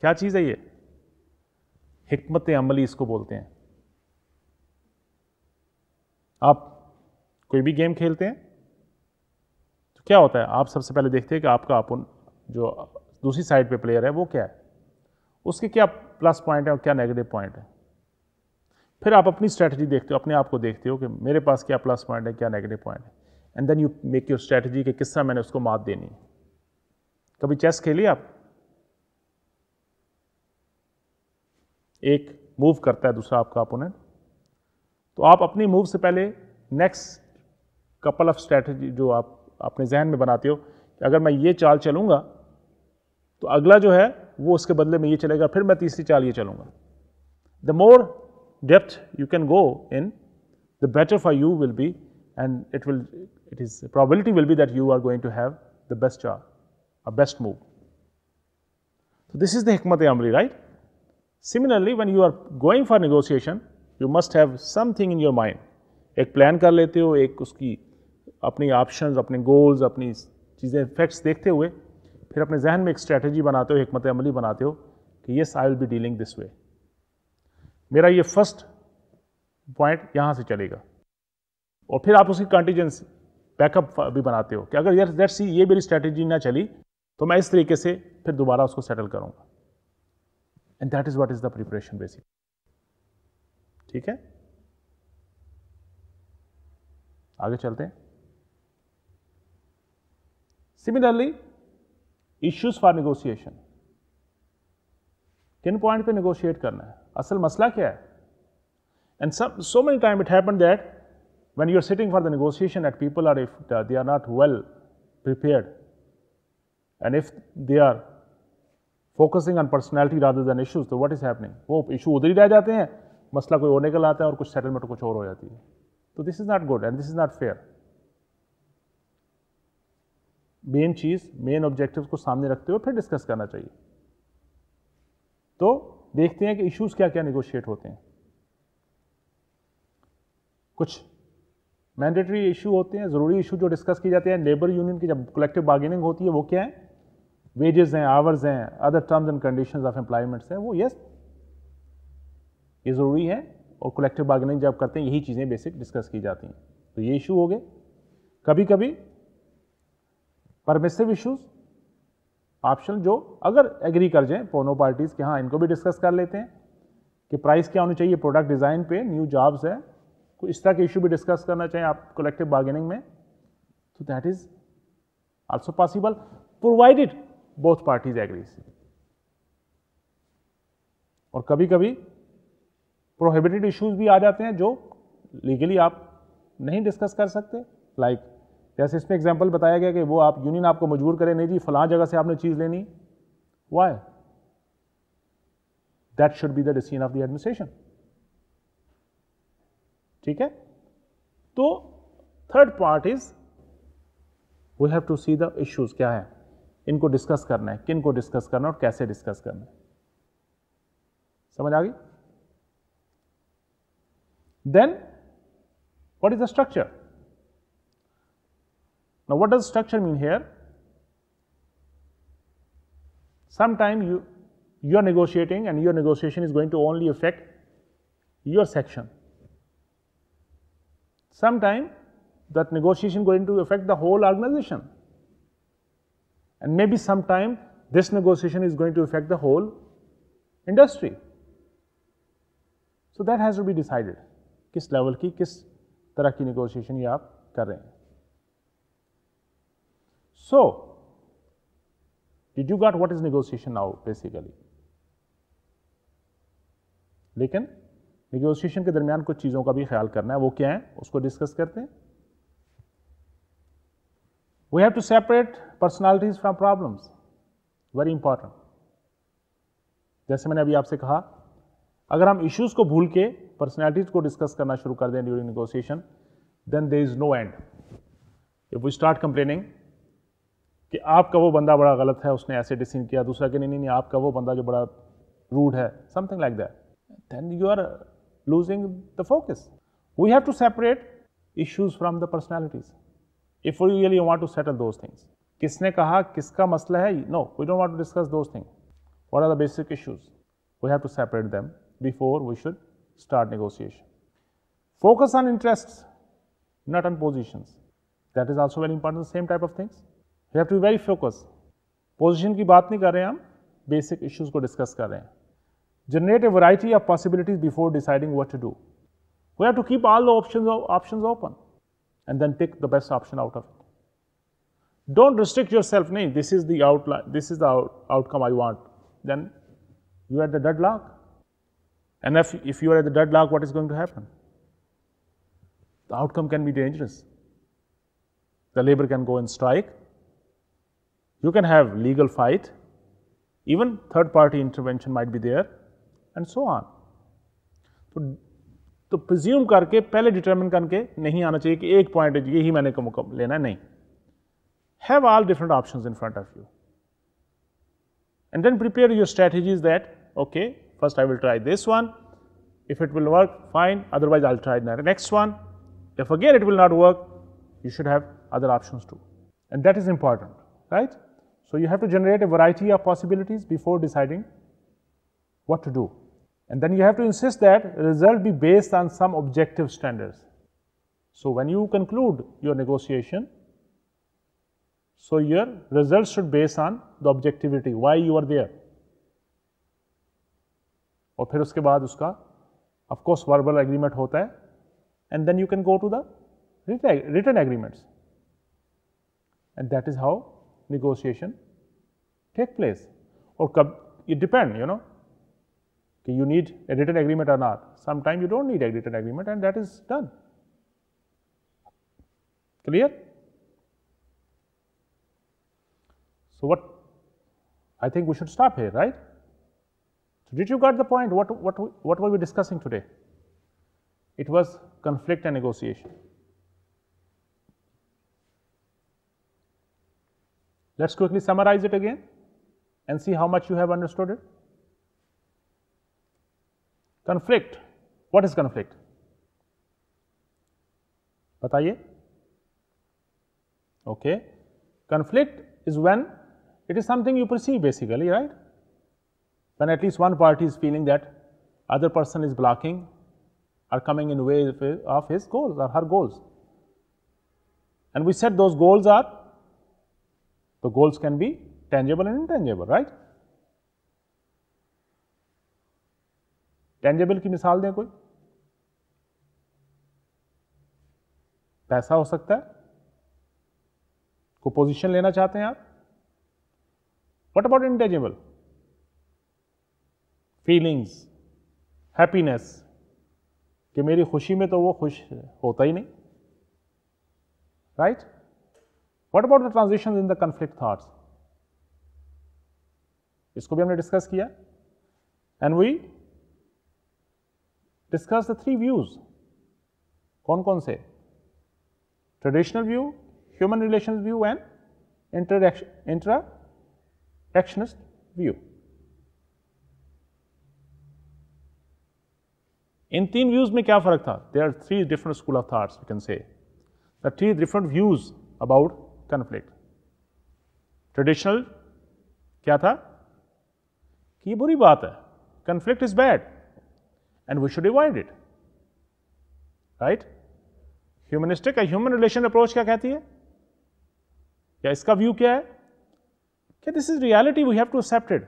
क्या चीज़ है ये हमत अमली इसको बोलते हैं आप कोई भी गेम खेलते हैं तो क्या होता है आप सबसे पहले देखते हैं कि आपका अपन जो दूसरी साइड पे प्लेयर है वो क्या है उसके क्या प्लस पॉइंट है और क्या नेगेटिव पॉइंट है फिर आप अपनी स्ट्रैटेजी देखते हो अपने आप को देखते हो कि मेरे पास क्या प्लस पॉइंट है क्या नेगेटिव पॉइंट है and then you make your strategy कि किस तरह मैंने उसको मात देनी है कभी चेस खेली आप एक मूव करता है दूसरा आपका अपोनेंट तो आप अपनी मूव से पहले नेक्स्ट कपल ऑफ स्ट्रैटेजी जो आप अपने जहन में बनाते हो कि अगर मैं ये चाल चलूँगा तो अगला जो है वो उसके बदले में ये चलेगा फिर मैं तीसरी चाल ये चलूँगा the more depth you can go in the better for you will be and it will it is probability will be that you are going to have the best चाल अ बेस्ट मूव तो दिस इज़ द हमत अमली right similarly when you are going for negotiation you must have something in your mind एक प्लान कर लेते हो एक उसकी अपनी ऑप्शंस अपने गोल्स अपनी चीज़ें फैक्ट्स देखते हुए फिर अपने जहन में एक स्ट्रैटेजी बनाते हो हमत अमली बनाते हो कि yes I will be dealing this way मेरा ये फर्स्ट पॉइंट यहाँ से चलेगा और फिर आप उसकी कंटीजेंसी बैकअप भी बनाते हो कि अगर यार लेट्स सी ये मेरी स्ट्रैटेजी ना चली तो मैं इस तरीके से फिर दोबारा उसको सेटल करूँगा and that is what is the preparation basically. ठीक है आगे चलते हैं सिमिलरली इश्यूज फॉर निगोशिएशन किन पॉइंट पे निगोशिएट करना है असल मसला क्या है and some so many time it happen that when you are sitting for the negotiation that people are if uh, they are not well prepared and if they are focusing on personality rather than issues तो वट इज़ हैपनिंग वो इशू उधर ही रह जाते हैं मसला कोई और निकल आता है और कुछ सेटलमेंट कुछ और हो जाती है तो this is not good and this is not fair main चीज़ मेन ऑब्जेक्टिव को सामने रखते हुए फिर डिस्कस करना चाहिए तो देखते हैं कि इश्यूज क्या क्या निगोशिएट होते हैं कुछ मैंडेटरी इशू होते हैं ज़रूरी इशू जो डिस्कस किए जाते हैं लेबर यूनियन की जब कलेक्टिव बार्गेनिंग होती है वो क्या है वेजेस हैं आवर्स हैं other terms and conditions of employments हैं वो यस ये ज़रूरी है और कलेक्टिव बार्गेनिंग जब करते हैं यही चीज़ें बेसिक डिस्कस की जाती हैं तो ये इशू हो गए कभी कभी परमिसिव इशूज़ ऑप्शन जो अगर एग्री कर जाएं पोनो पार्टीज़ के हाँ इनको भी डिस्कस कर लेते हैं कि प्राइस क्या होनी चाहिए प्रोडक्ट डिज़ाइन पे न्यू जॉब्स है कोई इस तरह के इशू भी डिस्कस करना चाहिए आप कलेक्टिव बार्गेनिंग में तो that is also possible provided both parties agrees और कभी कभी प्रोहिबिटेड इश्यूज भी आ जाते हैं जो लीगली आप नहीं डिस्कस कर सकते लाइक like, जैसे इसमें एग्जाम्पल बताया गया कि वो आप यूनियन आपको मजबूर करें नहीं जी फलां जगह से आपने चीज़ लेनी why that should be the decision of the administration ठीक है तो third part is we have to see the issues क्या है इनको डिस्कस करना है किन को डिस्कस करना है और कैसे डिस्कस करना है समझ आ गई then what is the structure no what does structure mean here sometime you you are negotiating and your negotiation is going to only affect your section sometime that negotiation going to affect the whole organization and maybe sometime this negotiation is going to affect the whole industry. So that has to be decided. Kis level ki, kis tarah ki negotiation ये aap kar rahe hain. So did you got what is negotiation now basically? लेकिन negotiation ke darmiyan kuch चीज़ों ka bhi khayal karna hai. Wo kya hai? Usko discuss karte हैं We have to separate personalities from problems. Very important जैसे मैंने अभी आपसे कहा अगर हम इश्यूज को भूल के पर्सनैलिटीज को डिस्कस करना शुरू कर दें during negotiation then there is no and if we start complaining कि आपका वो बंदा बड़ा गलत है उसने ऐसे डिसीन किया दूसरा कि नहीं नहीं नहीं आपका वो बंदा जो बड़ा रूड है something like that then you are losing the focus we have to separate issues from the personalities if we really want to settle those things. Kisne kaha, kiska masla hai? No, we don't want to discuss those things. What are the basic issues? We have to separate them before we should start negotiation. Focus on interests, not on positions. That is also very important, the same type of things. We have to be very focused. Position ki baat nahi kar hum, basic issues ko discuss kar Generate a variety of possibilities before deciding what to do. We have to keep all the options open and then pick the best option out of it. Don't restrict yourself, name. This is the outline, this is the out outcome I want. Then you are at the deadlock. And if, if you are at the deadlock, what is going to happen? The outcome can be dangerous. The labor can go and strike. You can have legal fight. Even third party intervention might be there and so on. So तो प्रिज्यूम करके पहले डिटर्मिन करके नहीं आना चाहिए कि एक पॉइंट यही मैंने लेना है नहीं have all different option in front of you and then prepare your strategies that okay first I will try this one if it will work fine otherwise I'll try next one if again it will not work you should have other options too and that is important right so you have to generate a variety of possibilities before deciding what to do and then you have to insist that result be based on some objective standards. So when you conclude your negotiation, so your result should based on the objectivity, why you are there. اور پھر اس کے بعد اس کا آف کورس وربل اگریمنٹ ہوتا ہے and then you can go to the written agreements and that is how negotiation take place Okay, you need a written agreement or not. Sometimes you don't need a written agreement and that is done. Clear? So what I think we should stop here, right? So did you got the point? What, what, what were we discussing today? It was conflict and negotiation. Let's quickly summarize it again and see how much you have understood it conflict what is conflict बताइए okay conflict is when it is something you perceive basically right when at least one party is feeling that other person is blocking or coming in way of his goals or her goals and we said those goals are the goals can be tangible and intangible right tangible की मिसाल दें कोई पैसा हो सकता है को पोजीशन लेना चाहते हैं आप what about intangible feelings happiness कि मेरी खुशी में तो वो खुश होता ही नहीं right what about the transition in the conflict thoughts इसको भी हमने डिस्कस किया and we discuss the three views कौन कौन से traditional view human relation view and interactionist view इन तीन व्यूज में क्या फर्क था they are three different school of thoughts we can say the three different views about conflict traditional क्या था कि ये बुरी बात है conflict is bad and we should revive it right humanistic human relation approach क्या कहती है या इसका व्यू क्या है क्या this is reality we have to accepted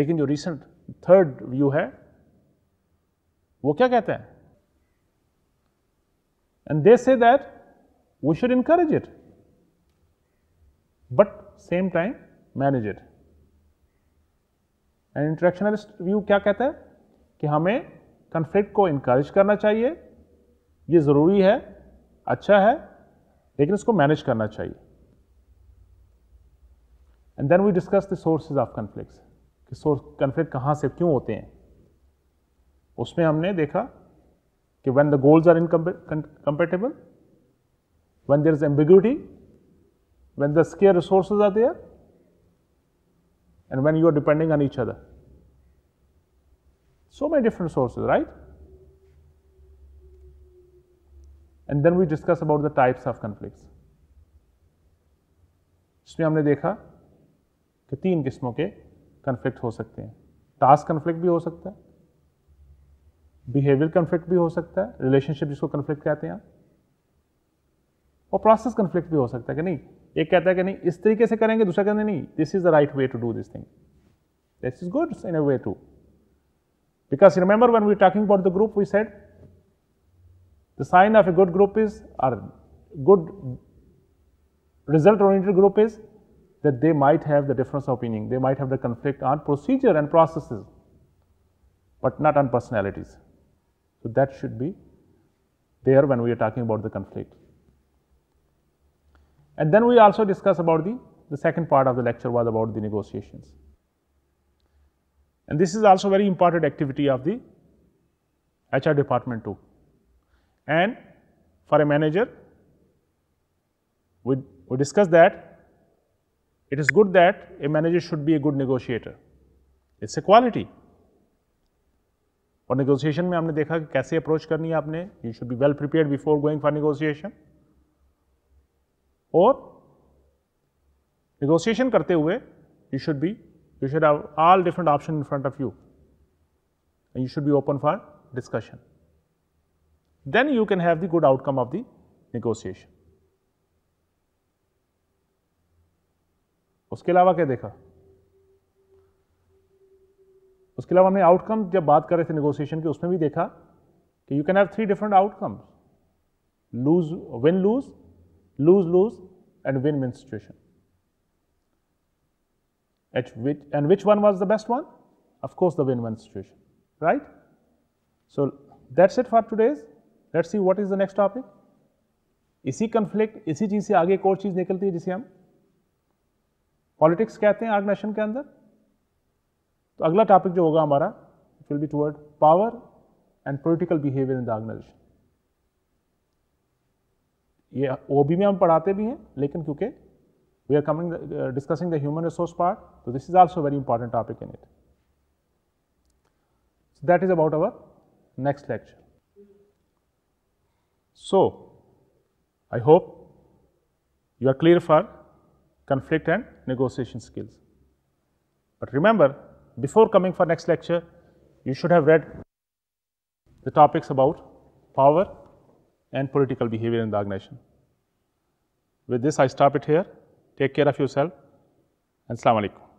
लेकिन जो रिसेंट थर्ड व्यू है वो क्या कहते हैं and they say that we should encourage it but same time manage it and interactionalist view क्या कहता है कि हमें कन्फ्लिक्ट को इनक्रेज करना चाहिए ये ज़रूरी है अच्छा है लेकिन इसको मैनेज करना चाहिए and then we discuss the sources of conflict कि सोर्स कन्फ्लिक्ट कहाँ से क्यों होते हैं उसमें हमने देखा कि when the goals are incompatible when there is ambiguity when the scarce resources are there and when you are depending on each other. So many different sources, right? And then we discuss about the types of conflicts. इसमें हमने देखा कि तीन किस्मों के कन्फ्लिक्ट हो सकते हैं टास्क कन्फ्लिक्ट भी हो सकता है बिहेवियर कन्फ्लिक्ट भी हो सकता है रिलेशनशिप जिसको कन्फ्लिक्ट कहते हैं और प्रोसेस कन्फ्लिक्ट भी हो सकता है कि नहीं एक कहता है कि नहीं इस तरीके से करेंगे दूसरा कहते नहीं this is the right way to do this thing this is good in a way to because remember when we were talking about the group we said the sign of a good group is or good result oriented group is that they might have the difference of opinion they might have the conflict on procedure and processes but not on personalities so that should be there when we are talking about the conflict and then we also discuss about the, the second part of the lecture was about the negotiations. And this is also very important activity of the HR department too. And for a manager, we, we discuss that it is good that a manager should be a good negotiator. It's a quality. For negotiation, में हमने देखा कि कैसे अप्रोच करनी है आपने you should be well prepared before और निगोसिएशन करते हुए you should be you should have all different option in front of you and you should be open for discussion then you can have the good outcome of the negotiation उसके अलावा क्या देखा उसके अलावा हमने आउटकम जब बात कर रहे थे निगोसिएशन के उसमें भी देखा कि you can have three different outcomes lose win lose lose lose and win win situation and which one was the best one of course the win win situation right so that's it for today's let's see what is the next topic isi conflict isi cheez aage ek aur cheez hai jise hum politics kehte hain organization ke andar to agla topic jo hoga hamara will be toward power and political behavior in the organization ये ओ में हम पढ़ाते भी हैं लेकिन क्योंकि we are coming discussing the human resource part तो this is also very important topic so that is about our next lecture so i hope you are clear for conflict and negotiation skills but remember before coming for next lecture you should have read the topics about power and political behavior in the organization. With this, I stop it here. Take care of yourself and Assalamu alaikum.